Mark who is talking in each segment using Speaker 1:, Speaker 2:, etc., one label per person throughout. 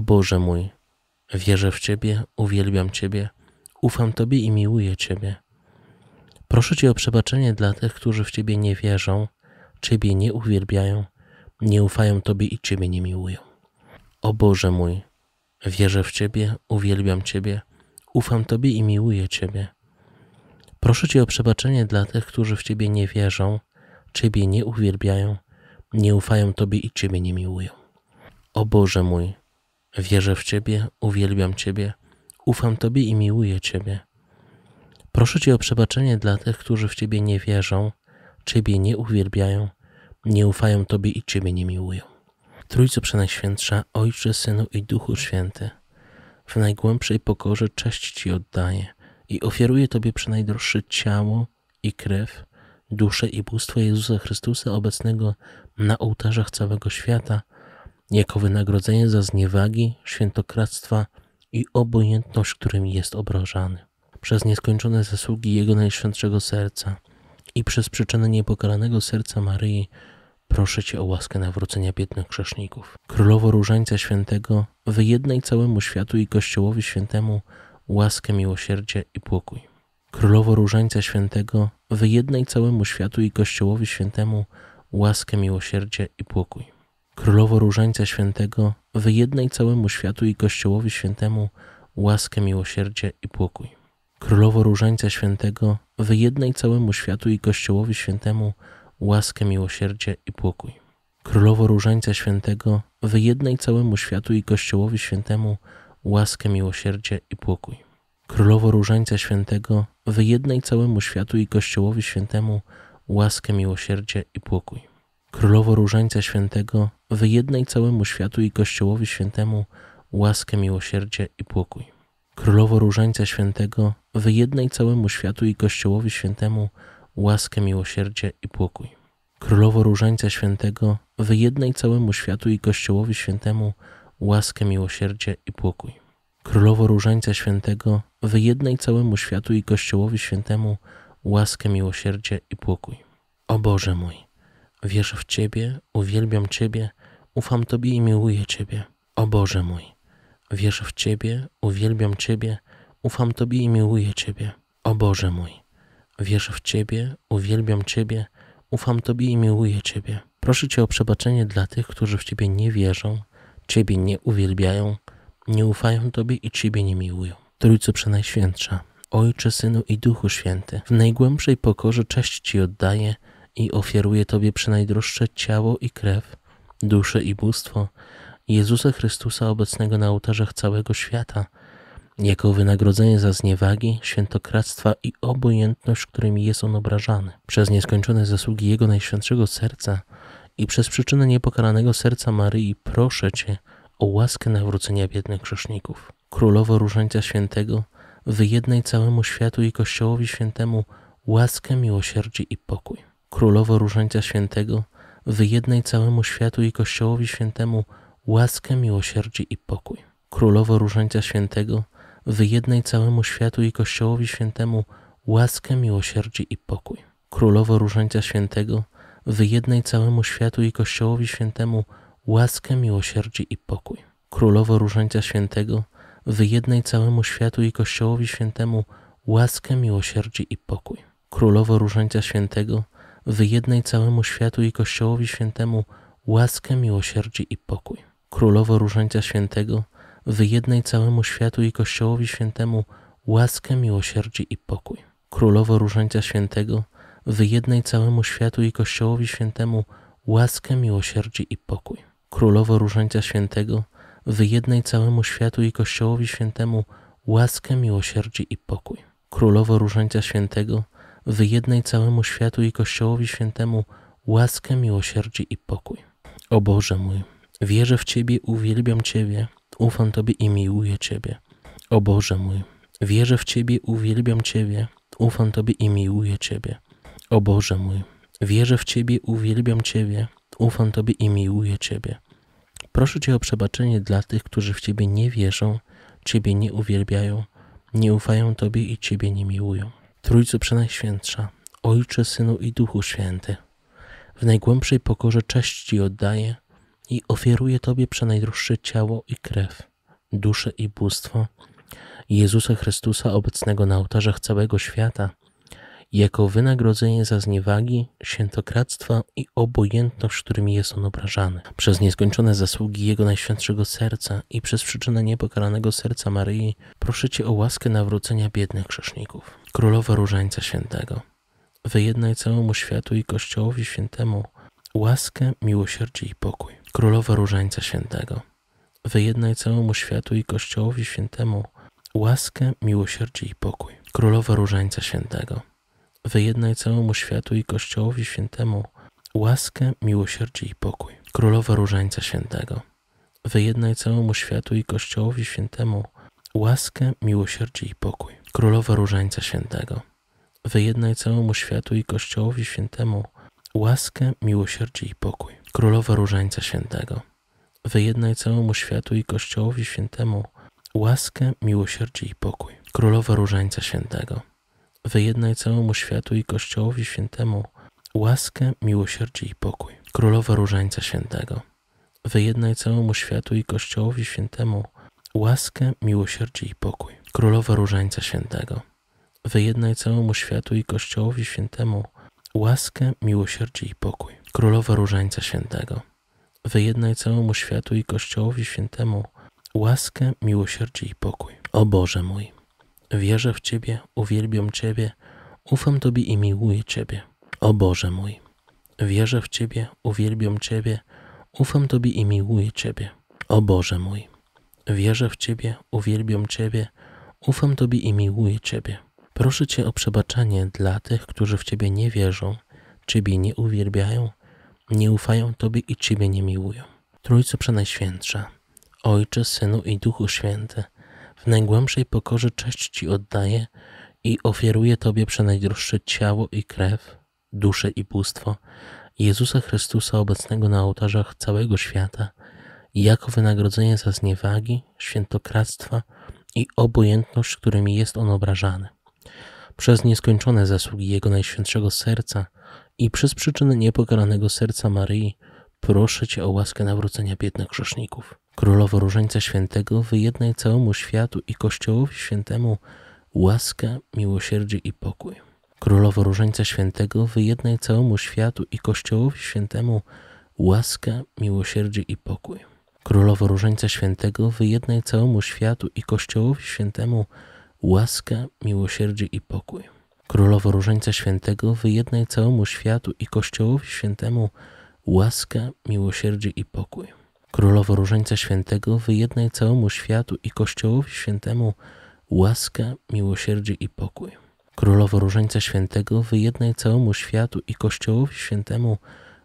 Speaker 1: O Boże mój, wierzę w Ciebie, uwielbiam Ciebie, ufam Tobie i miłuję Ciebie. Proszę Cię o przebaczenie dla tych, którzy w Ciebie nie wierzą, Ciebie nie uwielbiają, nie ufają Tobie i Ciebie nie miłują. O Boże mój, wierzę w Ciebie, uwielbiam Ciebie, ufam Tobie i miłuję Ciebie. Proszę Cię o przebaczenie dla tych, którzy w Ciebie nie wierzą, Ciebie nie uwielbiają, nie ufają Tobie i Ciebie nie miłują. O Boże mój, Wierzę w Ciebie, uwielbiam Ciebie, ufam Tobie i miłuję Ciebie. Proszę Cię o przebaczenie dla tych, którzy w Ciebie nie wierzą, Ciebie nie uwielbiają, nie ufają Tobie i Ciebie nie miłują. Trójco Przenajświętsza, Ojcze, Synu i Duchu Święty, w najgłębszej pokorze cześć Ci oddaję i ofiaruję Tobie przenajdroższe ciało i krew, duszę i bóstwo Jezusa Chrystusa obecnego na ołtarzach całego świata – jako wynagrodzenie za zniewagi, świętokradztwa i obojętność, którymi jest obrażany. Przez nieskończone zasługi Jego Najświętszego Serca i przez przyczynę niepokalanego serca Maryi proszę Cię o łaskę nawrócenia biednych grzeszników. Królowo Różańca Świętego, wyjednaj całemu światu i Kościołowi Świętemu łaskę, miłosierdzie i pokój. Królowo Różańca Świętego, wyjednaj całemu światu i Kościołowi Świętemu łaskę, miłosierdzie i pokój. Królowo Różańca Świętego, wyjednaj całemu światu i Kościołowi Świętemu łaskę, miłosierdzie i pokój. Królowo Różańca Świętego, wyjednaj całemu światu i Kościołowi Świętemu łaskę, miłosierdzie i pokój. Królowo Różańca Świętego, wyjednaj całemu światu i Kościołowi Świętemu łaskę, miłosierdzie i pokój. Królowo Różańca Świętego, wyjednaj całemu światu i Kościołowi Świętemu łaskę, miłosierdzie i pokój. Królowo Różańca Świętego, wyjednaj całemu światu i Kościołowi Świętemu łaskę, miłosierdzie i pokój. Królowo Różańca Świętego, wyjednaj całemu światu i Kościołowi Świętemu łaskę, miłosierdzie i pokój. Królowo Różańca Świętego, wyjednaj całemu światu i Kościołowi Świętemu łaskę, miłosierdzie i pokój. Królowo Różańca Świętego, wyjednaj całemu światu i Kościołowi Świętemu łaskę, miłosierdzie i pokój. O Boże mój! Wierzę w Ciebie, uwielbiam Ciebie, ufam Tobie i miłuję Ciebie. O Boże mój, wierzę w Ciebie, uwielbiam Ciebie, ufam Tobie i miłuję Ciebie. O Boże mój, wierzę w Ciebie, uwielbiam Ciebie, ufam Tobie i miłuję Ciebie. Proszę Cię o przebaczenie dla tych, którzy w Ciebie nie wierzą, Ciebie nie uwielbiają, nie ufają Tobie i Ciebie nie miłują. Trójco Przenajświętsza, Ojcze, Synu i Duchu Święty, w najgłębszej pokorze cześć Ci oddaję – i ofiaruje Tobie przynajdroższe ciało i krew, duszę i bóstwo Jezusa Chrystusa obecnego na ołtarzach całego świata, jako wynagrodzenie za zniewagi, świętokradztwa i obojętność, którymi jest on obrażany. Przez nieskończone zasługi Jego Najświętszego Serca i przez przyczynę niepokalanego serca Maryi proszę Cię o łaskę nawrócenia biednych grzeszników. Królowo Różańca Świętego, wyjednaj całemu światu i Kościołowi Świętemu łaskę, miłosierdzie i pokój. Królowo Różańca Świętego, wyjednaj całemu światu i Kościołowi Świętemu łaskę, miłosierdzie i pokój. Królowo Różańca Świętego, wyjednaj całemu światu i Kościołowi Świętemu łaskę, miłosierdzie i pokój. Królowo Różańca Świętego, wyjednaj całemu światu i Kościołowi Świętemu łaskę, miłosierdzie i pokój. Królowo Różańca Świętego, wyjednaj całemu światu i Kościołowi Świętemu łaskę, miłosierdzie i pokój. Królowo Różańca Świętego, wyjednaj całemu światu i Kościołowi Świętemu łaskę, miłosierdzie i pokój. Królowo Różańca Świętego, wyjednaj całemu światu i Kościołowi Świętemu łaskę, miłosierdzie i pokój. Królowo Różańca Świętego, wyjednaj całemu światu i Kościołowi Świętemu łaskę, miłosierdzie i pokój. Królowo Różańca Świętego, wyjednaj całemu światu i Kościołowi Świętemu łaskę, miłosierdzie i pokój. Królowo Różańca Świętego, jednej całemu światu i Kościołowi Świętemu łaskę, miłosierdzie i pokój. O Boże mój, wierzę w Ciebie, uwielbiam Ciebie, ufam Tobie i miłuję Ciebie. O Boże mój, wierzę w Ciebie, uwielbiam Ciebie, ufam Tobie i miłuję Ciebie. O Boże mój, wierzę w Ciebie, uwielbiam Ciebie, ufam Tobie i miłuję Ciebie. Proszę Cię o przebaczenie dla tych, którzy w Ciebie nie wierzą, Ciebie nie uwielbiają, nie ufają Tobie i Ciebie nie miłują. Trójcu Przenajświętsza, Ojcze, Synu i Duchu Święty, w najgłębszej pokorze cześć Ci oddaję i ofiaruję Tobie przenajdroższe ciało i krew, duszę i bóstwo Jezusa Chrystusa obecnego na ołtarzach całego świata, jako wynagrodzenie za zniewagi, świętokradztwa i obojętność, którymi jest on obrażany. Przez nieskończone zasługi Jego Najświętszego Serca i przez przyczynę niepokalanego serca Maryi proszę Cię o łaskę nawrócenia biednych grzeszników. Królowa Różańca Świętego, wyjednaj całemu światu i Kościołowi Świętemu łaskę, miłosierdzie i pokój. Królowa Różańca Świętego, wyjednaj całemu światu i Kościołowi Świętemu łaskę, miłosierdzie i pokój. Królowa Różańca Świętego, wyjednaj całemu światu i Kościołowi Świętemu łaskę, miłosierdzie i pokój. Królowa Różańca Świętego, wyjednaj całemu światu i Kościołowi Świętemu łaskę, miłosierdzie i pokój. Królowa Różańca Świętego, wyjednaj całemu światu i Kościołowi Świętemu łaskę, miłosierdzie i pokój. Królowa Różańca Świętego, wyjednaj całemu światu i Kościołowi Świętemu łaskę, miłosierdzie i pokój. Królowa Różańca Świętego, Wyjednaj całemu światu i Kościołowi Świętemu łaskę, miłosierdzie i pokój. Królowa Różańca Świętego, wyjednaj całemu światu i Kościołowi Świętemu łaskę, miłosierdzie i pokój. Królowa Różańca Świętego, wyjednaj całemu światu i Kościołowi Świętemu łaskę, miłosierdzie i pokój. Królowa Różańca Świętego, wyjednaj całemu światu i Kościołowi Świętemu łaskę, miłosierdzie i pokój. O Boże mój! Wierzę w Ciebie, uwielbiam Ciebie, ufam Tobie i miłuję Ciebie. O Boże mój, wierzę w Ciebie, uwielbiam Ciebie, ufam Tobie i miłuję Ciebie. O Boże mój, wierzę w Ciebie, uwielbiam Ciebie, ufam Tobie i miłuję Ciebie. Proszę Cię o przebaczenie dla tych, którzy w Ciebie nie wierzą, Ciebie nie uwielbiają, nie ufają Tobie i Ciebie nie miłują. Trójco Przenajświętsza, Ojcze, Synu i Duchu Święty – w najgłębszej pokorze cześć Ci oddaję i ofiaruję Tobie przenajdroższe ciało i krew, duszę i bóstwo Jezusa Chrystusa obecnego na ołtarzach całego świata, jako wynagrodzenie za zniewagi, świętokradztwa i obojętność, którymi jest on obrażany. Przez nieskończone zasługi Jego Najświętszego Serca i przez przyczyny niepokalanego serca Maryi proszę Cię o łaskę nawrócenia biednych grzeszników. Królowo Różańca Świętego, wyjednaj całemu światu i Kościołowi Świętemu łaskę, miłosierdzie i pokój. Królowo Różańca Świętego, wyjednaj całemu światu i Kościołowi Świętemu łaskę, miłosierdzie i pokój. Królowo Różańca Świętego, wyjednaj całemu światu i Kościołowi Świętemu łaskę, miłosierdzie i pokój. Królowo Różańca Świętego, wyjednaj całemu światu i Kościołowi Świętemu łaskę, miłosierdzie i pokój. Królowo Różańca Świętego, wyjednaj całemu światu i Kościołowi Świętemu łaskę, miłosierdzie i pokój. Królowo Różańca Świętego, wyjednaj całemu światu i Kościołowi Świętemu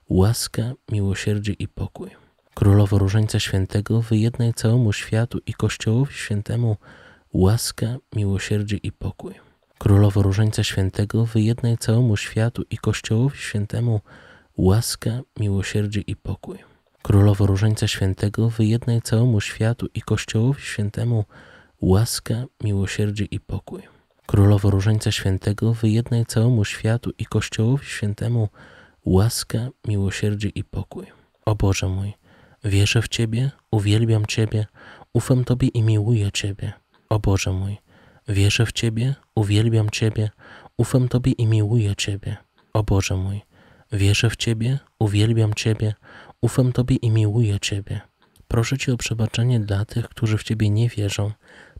Speaker 1: łaskę, miłosierdzie i pokój. Królowo Różańca Świętego, wyjednaj całemu światu i Kościołowi Świętemu łaskę, miłosierdzie i pokój. Królowo Różańca Świętego, wyjednaj całemu światu i Kościołowi Świętemu łaskę, miłosierdzie i pokój. Królowo Różańca Świętego, wyjednaj całemu światu i Kościołowi Świętemu łaskę, miłosierdzie i pokój. Królowo Różańca Świętego, wyjednaj całemu światu i Kościołowi Świętemu łaskę, miłosierdzie i pokój. O Boże mój, wierzę w Ciebie, uwielbiam Ciebie, ufam Tobie i miłuję Ciebie. O Boże mój, wierzę w Ciebie, uwielbiam Ciebie, ufam Tobie i miłuję Ciebie. O Boże mój, wierzę w Ciebie, uwielbiam Ciebie, Ufam Tobie i miłuję Ciebie. Proszę Cię o przebaczenie dla tych, którzy w Ciebie nie wierzą,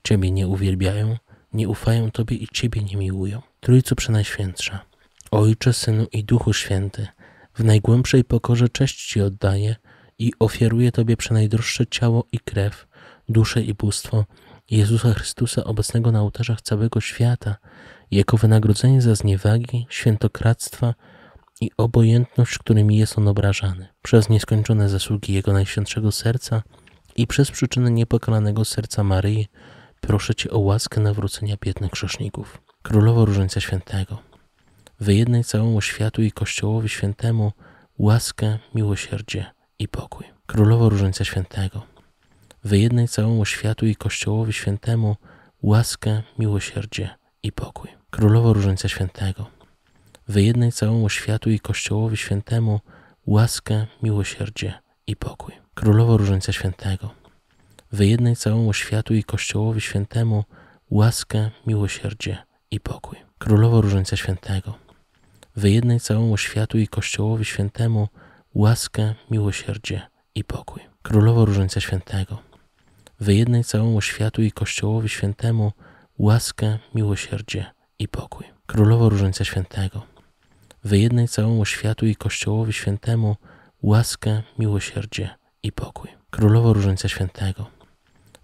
Speaker 1: Ciebie nie uwielbiają, nie ufają Tobie i Ciebie nie miłują. Trójcu Przenajświętsza, Ojcze, Synu i Duchu Święty, w najgłębszej pokorze cześć Ci oddaję i ofiaruję Tobie przenajdroższe ciało i krew, duszę i bóstwo Jezusa Chrystusa obecnego na ołtarzach całego świata, jako wynagrodzenie za zniewagi, świętokradztwa i obojętność, którymi jest on obrażany, przez nieskończone zasługi Jego Najświętszego Serca i przez przyczynę niepokalanego serca Maryi, proszę Cię o łaskę nawrócenia biednych grzeszników. Królowo Różnica Świętego, wyjednaj całemu światu i Kościołowi Świętemu łaskę, miłosierdzie i pokój. Królowo Różnica Świętego, wyjednaj całemu światu i Kościołowi Świętemu łaskę, miłosierdzie i pokój. Królowo Różnica Świętego, wyjednaj całemu światu i Kościołowi Świętemu łaskę, miłosierdzie i pokój. Królowo Różnica Świętego, wyjednaj całemu światu i Kościołowi Świętemu łaskę, miłosierdzie i pokój. Królowo Różnica Świętego, wyjednaj całemu światu i Kościołowi Świętemu łaskę, miłosierdzie i pokój. Królowo Różnica Świętego, wyjednaj całemu światu i Kościołowi Świętemu łaskę, miłosierdzie i pokój. Królowo Różnica Świętego, wyjednaj całemu światu i Kościołowi Świętemu łaskę, miłosierdzie i pokój. Królowo Różnica Świętego,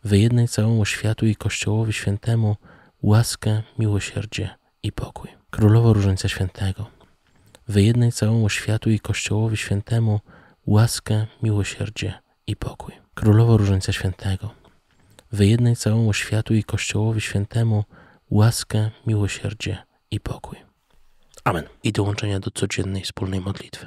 Speaker 1: wyjednaj całemu światu i Kościołowi Świętemu łaskę, miłosierdzie i pokój. Królowo Różnica Świętego, wyjednaj całemu światu i Kościołowi Świętemu łaskę, miłosierdzie i pokój. Królowo Różnica Świętego, wyjednaj całemu światu i Kościołowi Świętemu łaskę, miłosierdzie i pokój. Amen. I dołączenia do codziennej wspólnej modlitwy.